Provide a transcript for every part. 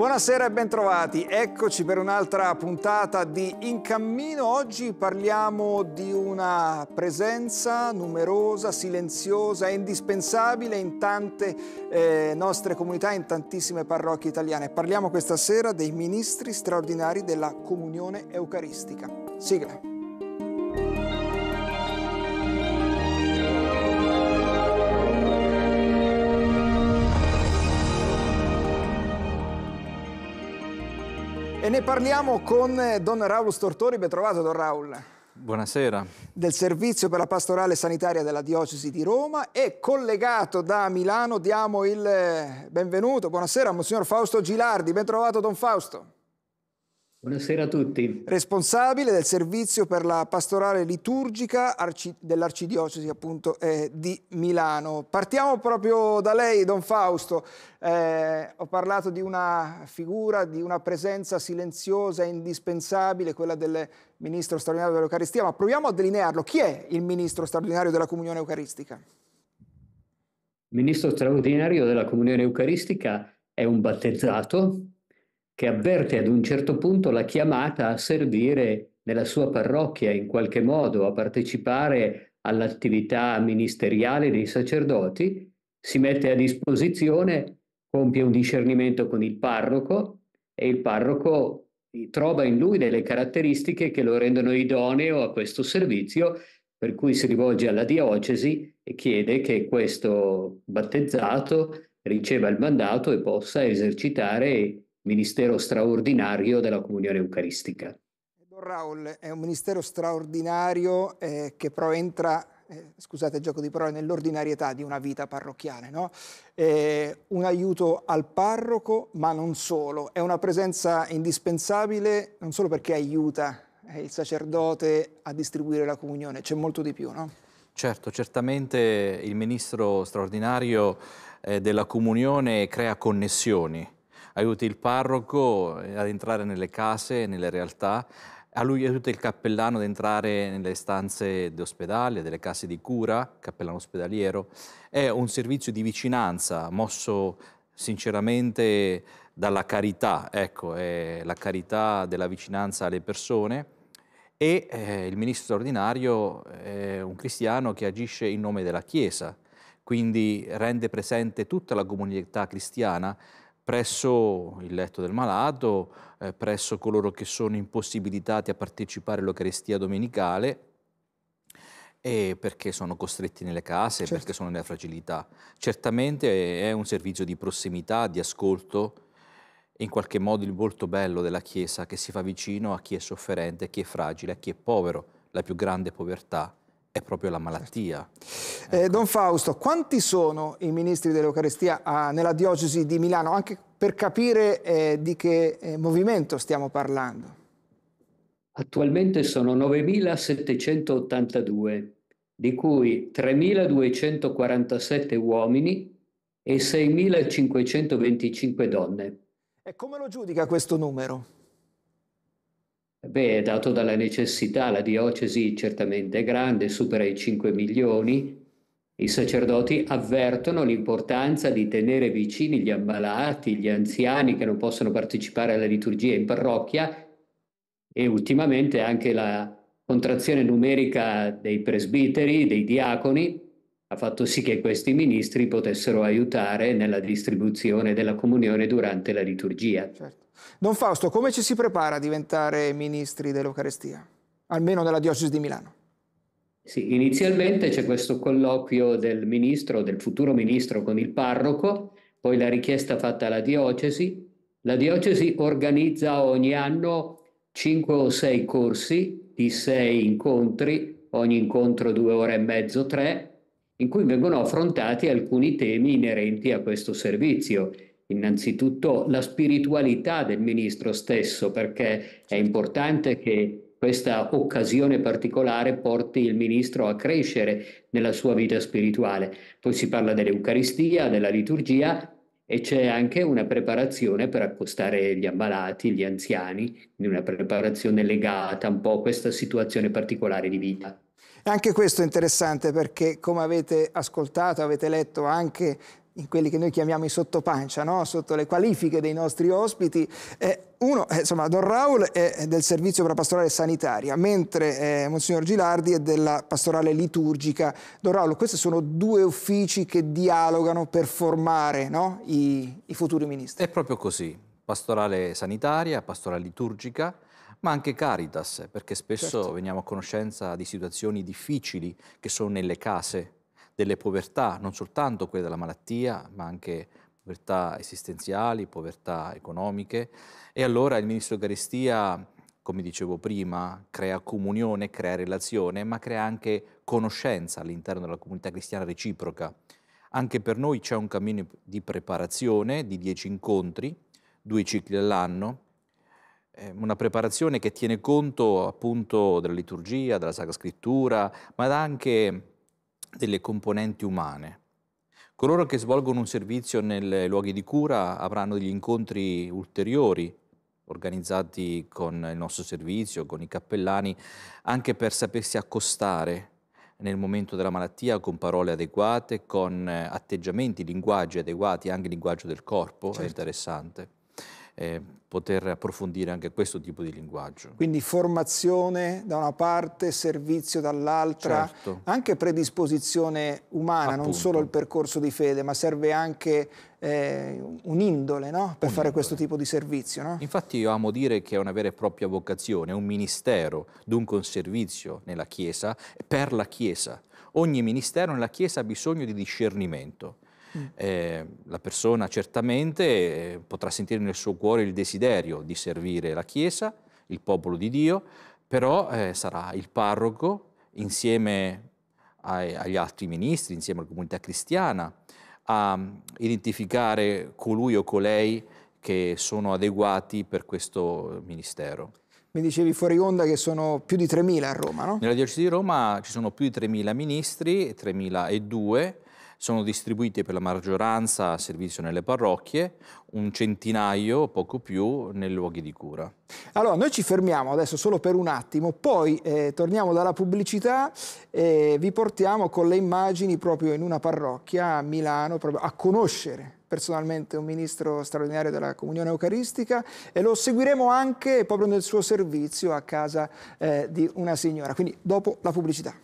Buonasera e bentrovati, eccoci per un'altra puntata di In Cammino. Oggi parliamo di una presenza numerosa, silenziosa e indispensabile in tante eh, nostre comunità, in tantissime parrocchie italiane. Parliamo questa sera dei ministri straordinari della comunione eucaristica. Sigla. E ne parliamo con eh, Don Raul Stortori, ben trovato Don Raul. Buonasera. Del servizio per la pastorale sanitaria della Diocesi di Roma e collegato da Milano diamo il eh, benvenuto, buonasera, Monsignor Fausto Gilardi, bentrovato Don Fausto. Buonasera a tutti. Responsabile del servizio per la pastorale liturgica dell'Arcidiocesi appunto eh, di Milano. Partiamo proprio da lei, Don Fausto. Eh, ho parlato di una figura, di una presenza silenziosa e indispensabile, quella del ministro straordinario dell'Eucaristia, ma proviamo a delinearlo. Chi è il ministro straordinario della comunione eucaristica? Il ministro straordinario della comunione eucaristica è un battezzato che avverte ad un certo punto la chiamata a servire nella sua parrocchia in qualche modo, a partecipare all'attività ministeriale dei sacerdoti, si mette a disposizione, compie un discernimento con il parroco e il parroco trova in lui delle caratteristiche che lo rendono idoneo a questo servizio, per cui si rivolge alla diocesi e chiede che questo battezzato riceva il mandato e possa esercitare ministero straordinario della comunione eucaristica. Raul è un ministero straordinario eh, che però entra, eh, scusate il gioco di parole, nell'ordinarietà di una vita parrocchiale, no? eh, un aiuto al parroco, ma non solo, è una presenza indispensabile non solo perché aiuta eh, il sacerdote a distribuire la comunione, c'è molto di più, no? Certo, certamente il ministro straordinario eh, della comunione crea connessioni, aiuti il parroco eh, ad entrare nelle case, nelle realtà, a lui aiuta il cappellano ad entrare nelle stanze d'ospedale, delle case di cura, cappellano ospedaliero. È un servizio di vicinanza mosso sinceramente dalla carità, ecco, è la carità della vicinanza alle persone e eh, il ministro ordinario è un cristiano che agisce in nome della Chiesa, quindi rende presente tutta la comunità cristiana presso il letto del malato, eh, presso coloro che sono impossibilitati a partecipare all'Eucaristia domenicale perché sono costretti nelle case, certo. perché sono nella fragilità. Certamente è un servizio di prossimità, di ascolto, in qualche modo il volto bello della Chiesa che si fa vicino a chi è sofferente, a chi è fragile, a chi è povero, la più grande povertà è proprio la malattia. Ecco. Eh, Don Fausto, quanti sono i ministri dell'Eucaristia ah, nella diocesi di Milano? Anche per capire eh, di che eh, movimento stiamo parlando. Attualmente sono 9.782, di cui 3.247 uomini e 6.525 donne. E come lo giudica questo numero? Beh, è dato dalla necessità, la diocesi certamente è grande, supera i 5 milioni, i sacerdoti avvertono l'importanza di tenere vicini gli ammalati, gli anziani che non possono partecipare alla liturgia in parrocchia e ultimamente anche la contrazione numerica dei presbiteri, dei diaconi, ha fatto sì che questi ministri potessero aiutare nella distribuzione della comunione durante la liturgia. Certo. Don Fausto, come ci si prepara a diventare ministri dell'Eucarestia, almeno nella diocesi di Milano? Sì, inizialmente c'è questo colloquio del ministro, del futuro ministro con il parroco, poi la richiesta fatta alla diocesi. La diocesi organizza ogni anno 5 o 6 corsi di 6 incontri, ogni incontro 2 ore e mezzo, 3, in cui vengono affrontati alcuni temi inerenti a questo servizio. Innanzitutto la spiritualità del ministro stesso, perché è certo. importante che questa occasione particolare porti il ministro a crescere nella sua vita spirituale. Poi si parla dell'Eucaristia, della liturgia e c'è anche una preparazione per accostare gli ammalati, gli anziani, una preparazione legata un po' a questa situazione particolare di vita. E anche questo è interessante perché, come avete ascoltato, avete letto anche in quelli che noi chiamiamo i sottopancia, no? sotto le qualifiche dei nostri ospiti, eh, uno, eh, insomma, Don Raul è del servizio per la pastorale sanitaria, mentre eh, Monsignor Gilardi è della pastorale liturgica. Don Raul, questi sono due uffici che dialogano per formare no? I, i futuri ministri. È proprio così, pastorale sanitaria, pastorale liturgica, ma anche Caritas, perché spesso certo. veniamo a conoscenza di situazioni difficili che sono nelle case, delle povertà, non soltanto quelle della malattia, ma anche povertà esistenziali, povertà economiche. E allora il ministro Eucaristia, come dicevo prima, crea comunione, crea relazione, ma crea anche conoscenza all'interno della comunità cristiana reciproca. Anche per noi c'è un cammino di preparazione di dieci incontri, due cicli all'anno, Ehm, una preparazione che tiene conto appunto della liturgia, della Sacra Scrittura, ma anche delle componenti umane. Coloro che svolgono un servizio nei luoghi di cura avranno degli incontri ulteriori organizzati con il nostro servizio, con i cappellani, anche per sapersi accostare nel momento della malattia con parole adeguate, con eh, atteggiamenti, linguaggi adeguati, anche il linguaggio del corpo certo. è interessante eh, poter approfondire anche questo tipo di linguaggio. Quindi formazione da una parte, servizio dall'altra, certo. anche predisposizione umana, Appunto. non solo il percorso di fede, ma serve anche eh, un'indole no? per un fare indole. questo tipo di servizio. No? Infatti io amo dire che è una vera e propria vocazione, un ministero, dunque un servizio nella Chiesa, per la Chiesa. Ogni ministero nella Chiesa ha bisogno di discernimento Mm. Eh, la persona certamente eh, potrà sentire nel suo cuore il desiderio di servire la Chiesa, il popolo di Dio, però eh, sarà il parroco insieme ai, agli altri ministri, insieme alla comunità cristiana, a mm, identificare colui o colei che sono adeguati per questo ministero. Mi dicevi fuori onda che sono più di 3.000 a Roma, no? Nella diocesi di Roma ci sono più di 3.000 ministri, 3.002 sono distribuiti per la maggioranza a servizio nelle parrocchie, un centinaio, poco più, nei luoghi di cura. Allora, noi ci fermiamo adesso solo per un attimo, poi eh, torniamo dalla pubblicità e vi portiamo con le immagini proprio in una parrocchia a Milano, proprio a conoscere personalmente un ministro straordinario della comunione eucaristica e lo seguiremo anche proprio nel suo servizio a casa eh, di una signora. Quindi dopo la pubblicità.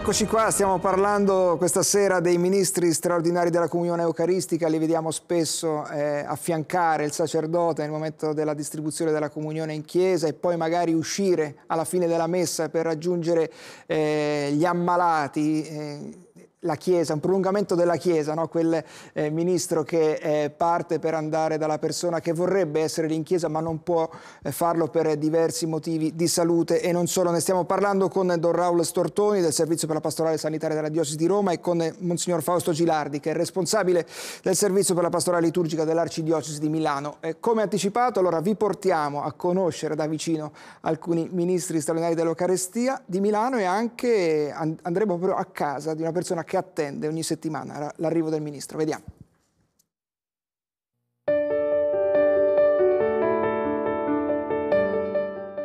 Eccoci qua, stiamo parlando questa sera dei ministri straordinari della comunione eucaristica, li vediamo spesso eh, affiancare il sacerdote nel momento della distribuzione della comunione in chiesa e poi magari uscire alla fine della messa per raggiungere eh, gli ammalati. Eh, la Chiesa, un prolungamento della Chiesa, no? quel eh, ministro che eh, parte per andare dalla persona che vorrebbe essere lì in Chiesa ma non può eh, farlo per diversi motivi di salute e non solo. Ne stiamo parlando con Don Raul Stortoni del Servizio per la Pastorale Sanitaria della Diocesi di Roma e con eh, Monsignor Fausto Gilardi che è responsabile del Servizio per la Pastorale Liturgica dell'Arcidiocesi di Milano. E come anticipato allora vi portiamo a conoscere da vicino alcuni ministri straordinari dell'Eucarestia di Milano e anche and andremo proprio a casa di una persona che attende ogni settimana l'arrivo del ministro. Vediamo.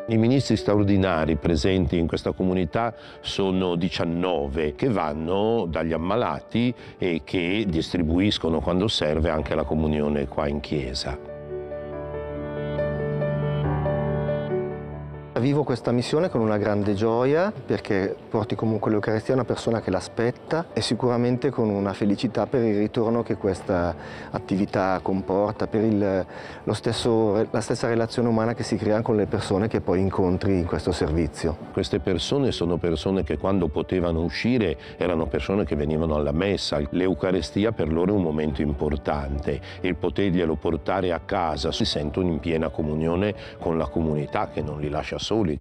I ministri straordinari presenti in questa comunità sono 19 che vanno dagli ammalati e che distribuiscono quando serve anche la comunione qua in chiesa. vivo questa missione con una grande gioia perché porti comunque l'Eucaristia a una persona che l'aspetta e sicuramente con una felicità per il ritorno che questa attività comporta, per il, stesso, la stessa relazione umana che si crea con le persone che poi incontri in questo servizio. Queste persone sono persone che quando potevano uscire erano persone che venivano alla messa. L'Eucaristia per loro è un momento importante e il poterglielo portare a casa si sentono in piena comunione con la comunità che non li lascia soli soli.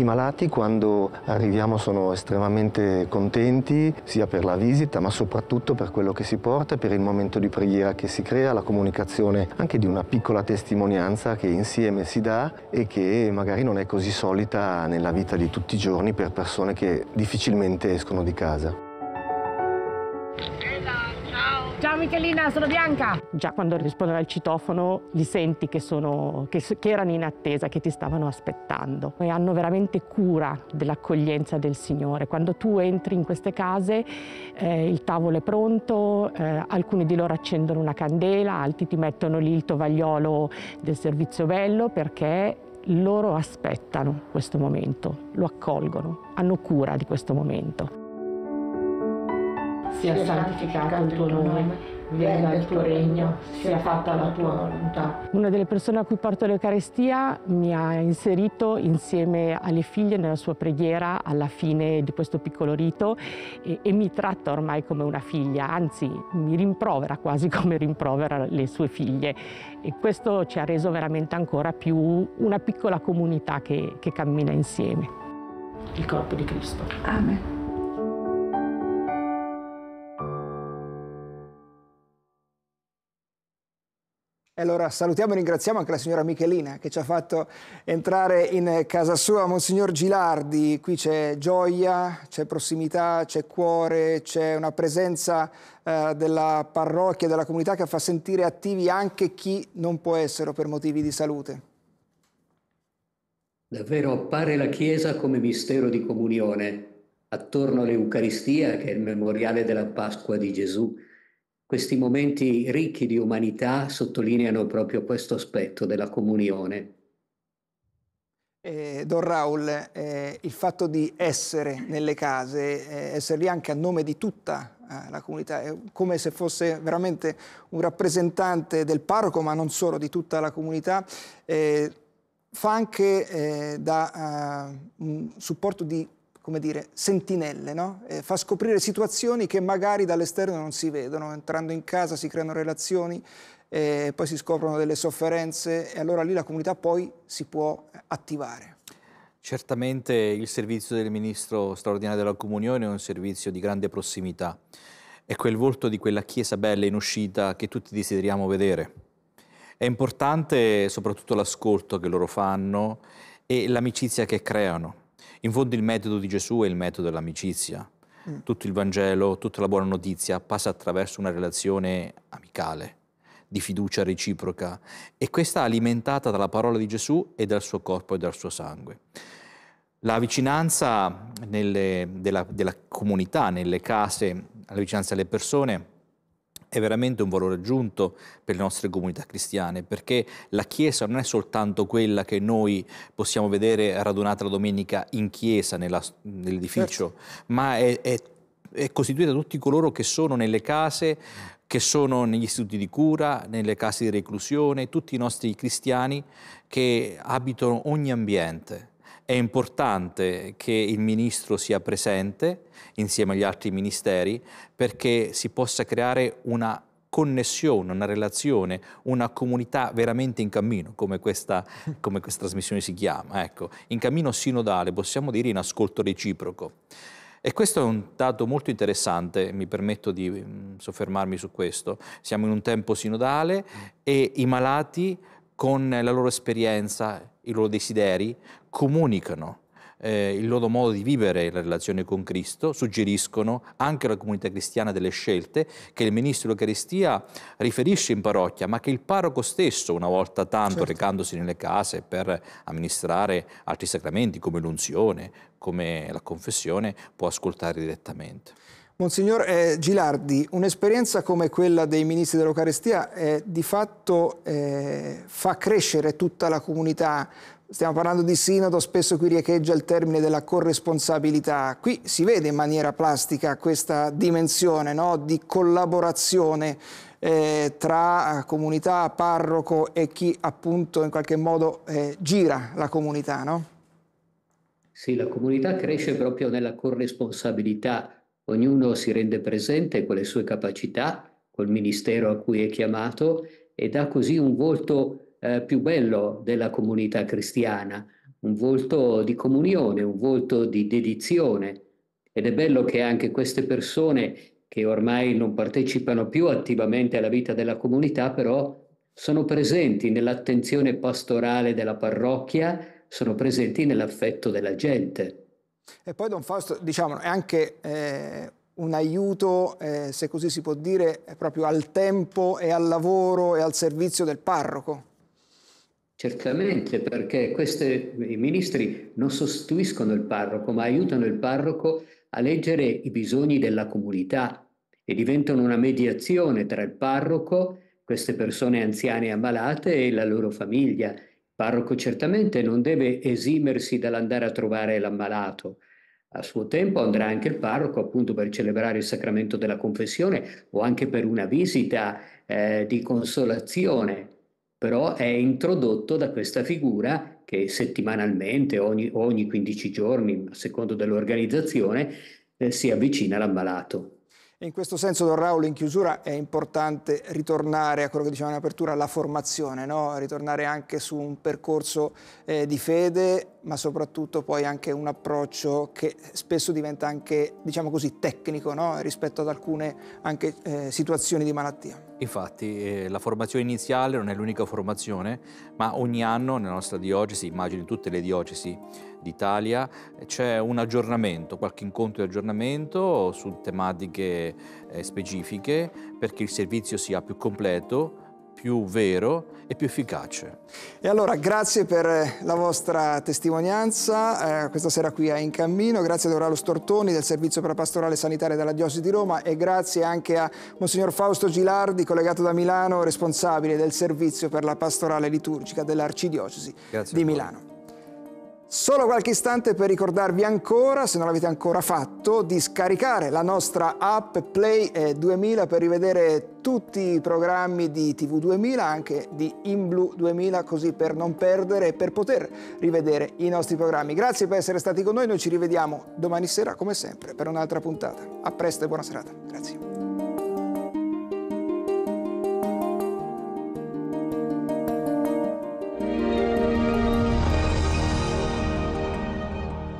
I malati quando arriviamo sono estremamente contenti sia per la visita ma soprattutto per quello che si porta per il momento di preghiera che si crea, la comunicazione anche di una piccola testimonianza che insieme si dà e che magari non è così solita nella vita di tutti i giorni per persone che difficilmente escono di casa. Michelina, sono Bianca. Già quando rispondono al citofono li senti che, sono, che, che erano in attesa, che ti stavano aspettando e hanno veramente cura dell'accoglienza del Signore. Quando tu entri in queste case eh, il tavolo è pronto, eh, alcuni di loro accendono una candela, altri ti mettono lì il tovagliolo del servizio bello perché loro aspettano questo momento, lo accolgono, hanno cura di questo momento sia santificato il tuo nome venga il tuo regno, sia fatta la tua volontà. Una delle persone a cui porto l'Eucarestia mi ha inserito insieme alle figlie nella sua preghiera alla fine di questo piccolo rito e, e mi tratta ormai come una figlia, anzi mi rimprovera quasi come rimprovera le sue figlie e questo ci ha reso veramente ancora più una piccola comunità che, che cammina insieme. Il corpo di Cristo. Amen. E allora salutiamo e ringraziamo anche la signora Michelina che ci ha fatto entrare in casa sua. Monsignor Gilardi, qui c'è gioia, c'è prossimità, c'è cuore, c'è una presenza eh, della parrocchia, della comunità che fa sentire attivi anche chi non può essere per motivi di salute. Davvero appare la Chiesa come mistero di comunione attorno all'Eucaristia, che è il memoriale della Pasqua di Gesù questi momenti ricchi di umanità sottolineano proprio questo aspetto della comunione. Eh, Don Raul, eh, il fatto di essere nelle case, eh, essere lì anche a nome di tutta eh, la comunità, è come se fosse veramente un rappresentante del parroco, ma non solo di tutta la comunità, eh, fa anche eh, da un supporto di come dire, sentinelle, no? eh, fa scoprire situazioni che magari dall'esterno non si vedono, entrando in casa si creano relazioni, eh, poi si scoprono delle sofferenze e allora lì la comunità poi si può attivare. Certamente il servizio del Ministro straordinario della Comunione è un servizio di grande prossimità, è quel volto di quella Chiesa bella in uscita che tutti desideriamo vedere. È importante soprattutto l'ascolto che loro fanno e l'amicizia che creano in fondo il metodo di Gesù è il metodo dell'amicizia. Mm. Tutto il Vangelo, tutta la buona notizia passa attraverso una relazione amicale, di fiducia reciproca e questa alimentata dalla parola di Gesù e dal suo corpo e dal suo sangue. La vicinanza nelle, della, della comunità, nelle case, la vicinanza alle persone è veramente un valore aggiunto per le nostre comunità cristiane, perché la Chiesa non è soltanto quella che noi possiamo vedere radunata la domenica in Chiesa, nell'edificio, certo. ma è, è, è costituita da tutti coloro che sono nelle case, che sono negli istituti di cura, nelle case di reclusione, tutti i nostri cristiani che abitano ogni ambiente è importante che il Ministro sia presente insieme agli altri Ministeri perché si possa creare una connessione, una relazione, una comunità veramente in cammino, come questa, come questa trasmissione si chiama. Ecco, in cammino sinodale, possiamo dire in ascolto reciproco. E questo è un dato molto interessante, mi permetto di mm, soffermarmi su questo. Siamo in un tempo sinodale e i malati con la loro esperienza, i loro desideri, comunicano eh, il loro modo di vivere la relazione con Cristo, suggeriscono anche alla comunità cristiana delle scelte che il ministro dell'Eucaristia riferisce in parrocchia, ma che il parroco stesso, una volta tanto certo. recandosi nelle case per amministrare altri sacramenti come l'unzione, come la confessione, può ascoltare direttamente. Monsignor eh, Gilardi, un'esperienza come quella dei ministri dell'Eucarestia eh, di fatto eh, fa crescere tutta la comunità. Stiamo parlando di sinodo, spesso qui riecheggia il termine della corresponsabilità. Qui si vede in maniera plastica questa dimensione no? di collaborazione eh, tra eh, comunità, parroco e chi appunto in qualche modo eh, gira la comunità. No? Sì, la comunità cresce proprio nella corresponsabilità Ognuno si rende presente con le sue capacità, col ministero a cui è chiamato e dà così un volto eh, più bello della comunità cristiana, un volto di comunione, un volto di dedizione. Ed è bello che anche queste persone che ormai non partecipano più attivamente alla vita della comunità, però sono presenti nell'attenzione pastorale della parrocchia, sono presenti nell'affetto della gente. E poi Don Fausto, diciamo, è anche eh, un aiuto, eh, se così si può dire, proprio al tempo e al lavoro e al servizio del parroco. Certamente, perché queste, i ministri non sostituiscono il parroco, ma aiutano il parroco a leggere i bisogni della comunità e diventano una mediazione tra il parroco, queste persone anziane e ammalate e la loro famiglia parroco certamente non deve esimersi dall'andare a trovare l'ammalato. A suo tempo andrà anche il parroco appunto per celebrare il sacramento della confessione o anche per una visita eh, di consolazione, però è introdotto da questa figura che settimanalmente, ogni, ogni 15 giorni, a secondo dell'organizzazione, eh, si avvicina all'ammalato in questo senso, Don Raul, in chiusura è importante ritornare a quello che dicevamo in apertura, alla formazione, no? ritornare anche su un percorso eh, di fede ma soprattutto poi anche un approccio che spesso diventa anche, diciamo così, tecnico no? rispetto ad alcune anche, eh, situazioni di malattia. Infatti eh, la formazione iniziale non è l'unica formazione, ma ogni anno nella nostra diocesi, immagino in tutte le diocesi d'Italia, c'è un aggiornamento, qualche incontro di aggiornamento su tematiche eh, specifiche perché il servizio sia più completo, più vero e più efficace. E allora grazie per eh, la vostra testimonianza eh, questa sera qui a In Cammino, grazie a Doralo Stortoni del Servizio per la Pastorale Sanitaria della Diocesi di Roma e grazie anche a Monsignor Fausto Gilardi, collegato da Milano, responsabile del Servizio per la Pastorale Liturgica dell'Arcidiocesi di Milano. Solo qualche istante per ricordarvi ancora, se non l'avete ancora fatto, di scaricare la nostra app Play 2000 per rivedere tutti i programmi di TV 2000, anche di InBlue 2000, così per non perdere e per poter rivedere i nostri programmi. Grazie per essere stati con noi, noi ci rivediamo domani sera come sempre per un'altra puntata. A presto e buona serata. Grazie.